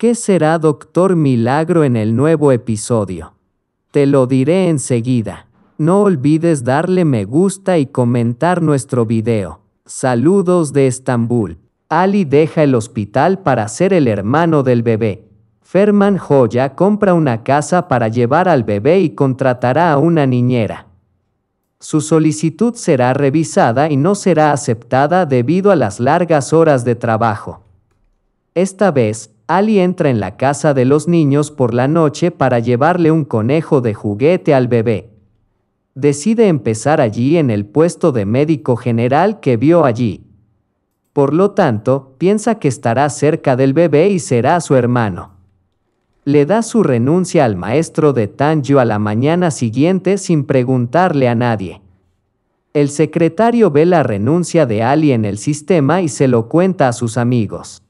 ¿Qué será Doctor Milagro en el nuevo episodio? Te lo diré enseguida. No olvides darle me gusta y comentar nuestro video. Saludos de Estambul. Ali deja el hospital para ser el hermano del bebé. Ferman Joya compra una casa para llevar al bebé y contratará a una niñera. Su solicitud será revisada y no será aceptada debido a las largas horas de trabajo. Esta vez, Ali entra en la casa de los niños por la noche para llevarle un conejo de juguete al bebé. Decide empezar allí en el puesto de médico general que vio allí. Por lo tanto, piensa que estará cerca del bebé y será su hermano. Le da su renuncia al maestro de Tanju a la mañana siguiente sin preguntarle a nadie. El secretario ve la renuncia de Ali en el sistema y se lo cuenta a sus amigos.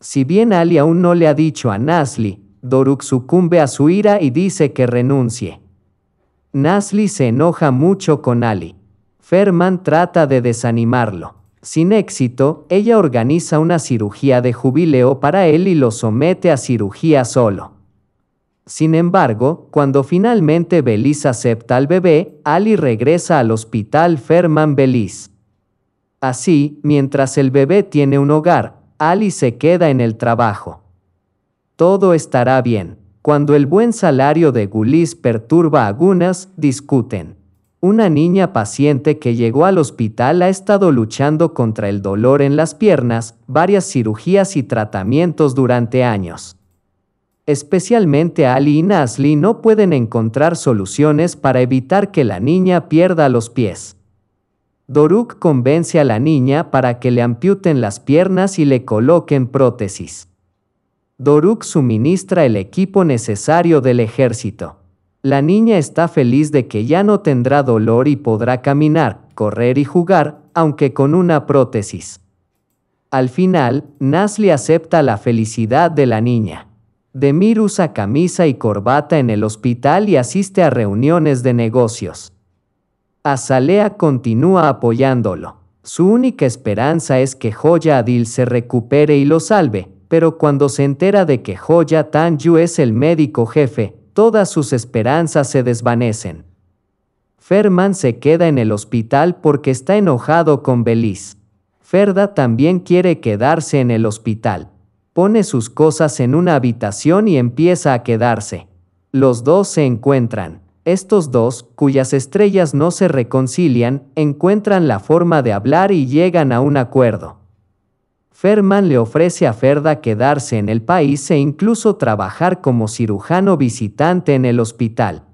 Si bien Ali aún no le ha dicho a Nasli, Doruk sucumbe a su ira y dice que renuncie. Nasli se enoja mucho con Ali. Ferman trata de desanimarlo. Sin éxito, ella organiza una cirugía de jubileo para él y lo somete a cirugía solo. Sin embargo, cuando finalmente Belis acepta al bebé, Ali regresa al hospital Ferman Belis. Así, mientras el bebé tiene un hogar, Ali se queda en el trabajo. Todo estará bien. Cuando el buen salario de Gulis perturba a Gunas, discuten. Una niña paciente que llegó al hospital ha estado luchando contra el dolor en las piernas, varias cirugías y tratamientos durante años. Especialmente Ali y Nasli no pueden encontrar soluciones para evitar que la niña pierda los pies. Doruk convence a la niña para que le amputen las piernas y le coloquen prótesis. Doruk suministra el equipo necesario del ejército. La niña está feliz de que ya no tendrá dolor y podrá caminar, correr y jugar, aunque con una prótesis. Al final, Nasli acepta la felicidad de la niña. Demir usa camisa y corbata en el hospital y asiste a reuniones de negocios. Azalea continúa apoyándolo. Su única esperanza es que Joya Adil se recupere y lo salve, pero cuando se entera de que Joya Tanju es el médico jefe, todas sus esperanzas se desvanecen. Ferman se queda en el hospital porque está enojado con Beliz. Ferda también quiere quedarse en el hospital. Pone sus cosas en una habitación y empieza a quedarse. Los dos se encuentran estos dos, cuyas estrellas no se reconcilian, encuentran la forma de hablar y llegan a un acuerdo. Ferman le ofrece a Ferda quedarse en el país e incluso trabajar como cirujano visitante en el hospital.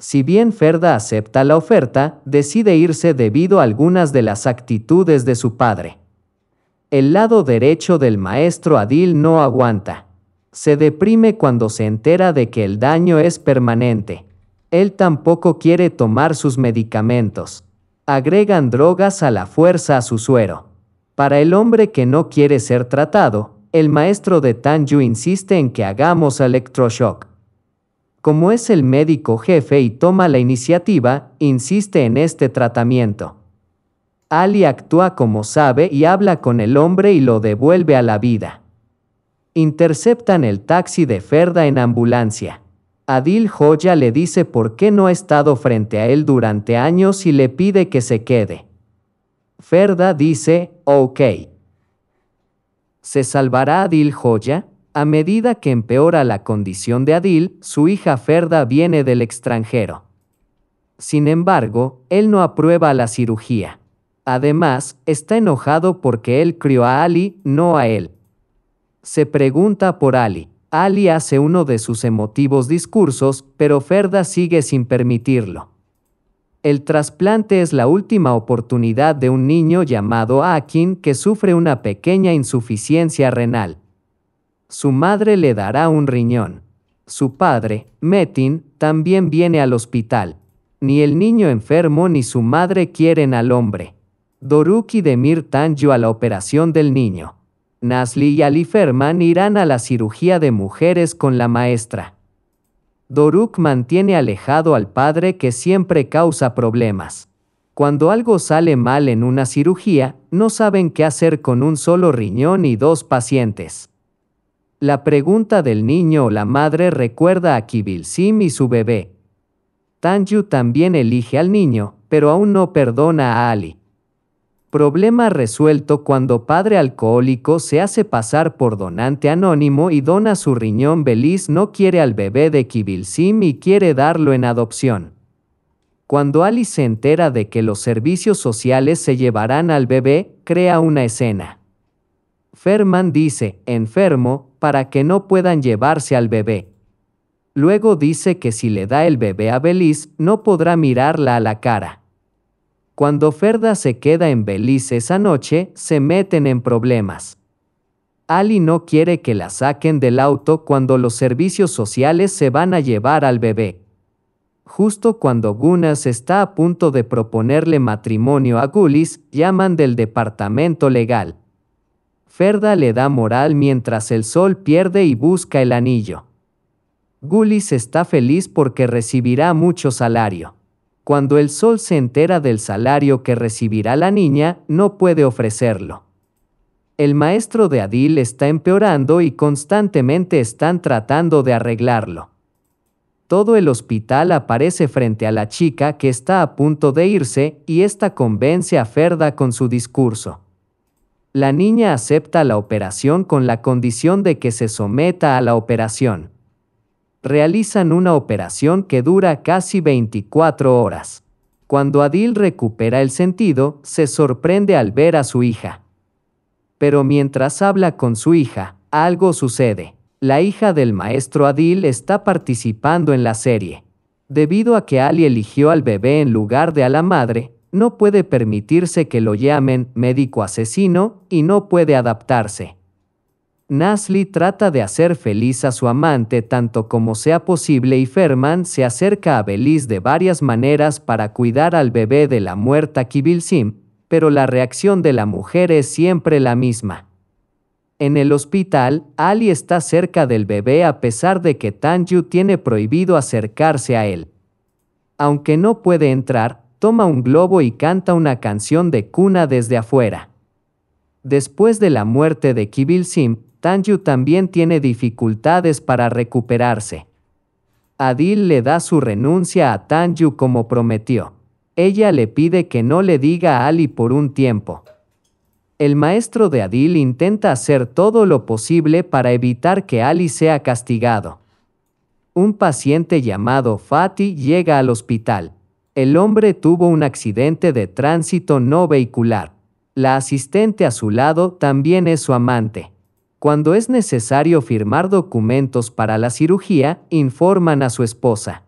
Si bien Ferda acepta la oferta, decide irse debido a algunas de las actitudes de su padre. El lado derecho del maestro Adil no aguanta. Se deprime cuando se entera de que el daño es permanente. Él tampoco quiere tomar sus medicamentos. Agregan drogas a la fuerza a su suero. Para el hombre que no quiere ser tratado, el maestro de Tanju insiste en que hagamos electroshock. Como es el médico jefe y toma la iniciativa, insiste en este tratamiento. Ali actúa como sabe y habla con el hombre y lo devuelve a la vida. Interceptan el taxi de Ferda en ambulancia. Adil Joya le dice por qué no ha estado frente a él durante años y le pide que se quede. Ferda dice, ok. ¿Se salvará Adil Joya? A medida que empeora la condición de Adil, su hija Ferda viene del extranjero. Sin embargo, él no aprueba la cirugía. Además, está enojado porque él crió a Ali, no a él. Se pregunta por Ali. Ali hace uno de sus emotivos discursos, pero Ferda sigue sin permitirlo. El trasplante es la última oportunidad de un niño llamado Akin que sufre una pequeña insuficiencia renal. Su madre le dará un riñón. Su padre, Metin, también viene al hospital. Ni el niño enfermo ni su madre quieren al hombre. Doruk y Demir Tanjo a la operación del niño. Nasli y Ali Ferman irán a la cirugía de mujeres con la maestra. Doruk mantiene alejado al padre que siempre causa problemas. Cuando algo sale mal en una cirugía, no saben qué hacer con un solo riñón y dos pacientes. La pregunta del niño o la madre recuerda a Kibilsim y su bebé. Tanju también elige al niño, pero aún no perdona a Ali. Problema resuelto cuando padre alcohólico se hace pasar por donante anónimo y dona su riñón Beliz no quiere al bebé de Kibilsim y quiere darlo en adopción. Cuando Alice se entera de que los servicios sociales se llevarán al bebé, crea una escena. Ferman dice, enfermo, para que no puedan llevarse al bebé. Luego dice que si le da el bebé a Beliz, no podrá mirarla a la cara. Cuando Ferda se queda en Belice esa noche, se meten en problemas. Ali no quiere que la saquen del auto cuando los servicios sociales se van a llevar al bebé. Justo cuando Gunas está a punto de proponerle matrimonio a Gulis, llaman del departamento legal. Ferda le da moral mientras el sol pierde y busca el anillo. Gulis está feliz porque recibirá mucho salario cuando el sol se entera del salario que recibirá la niña, no puede ofrecerlo. El maestro de Adil está empeorando y constantemente están tratando de arreglarlo. Todo el hospital aparece frente a la chica que está a punto de irse y esta convence a Ferda con su discurso. La niña acepta la operación con la condición de que se someta a la operación realizan una operación que dura casi 24 horas. Cuando Adil recupera el sentido, se sorprende al ver a su hija. Pero mientras habla con su hija, algo sucede. La hija del maestro Adil está participando en la serie. Debido a que Ali eligió al bebé en lugar de a la madre, no puede permitirse que lo llamen médico asesino y no puede adaptarse. Nasli trata de hacer feliz a su amante tanto como sea posible y Ferman se acerca a Beliz de varias maneras para cuidar al bebé de la muerta Sim, pero la reacción de la mujer es siempre la misma. En el hospital, Ali está cerca del bebé a pesar de que Tanju tiene prohibido acercarse a él. Aunque no puede entrar, toma un globo y canta una canción de cuna desde afuera. Después de la muerte de Kibil Sim, Tanju también tiene dificultades para recuperarse. Adil le da su renuncia a Tanju como prometió. Ella le pide que no le diga a Ali por un tiempo. El maestro de Adil intenta hacer todo lo posible para evitar que Ali sea castigado. Un paciente llamado Fati llega al hospital. El hombre tuvo un accidente de tránsito no vehicular. La asistente a su lado también es su amante cuando es necesario firmar documentos para la cirugía, informan a su esposa.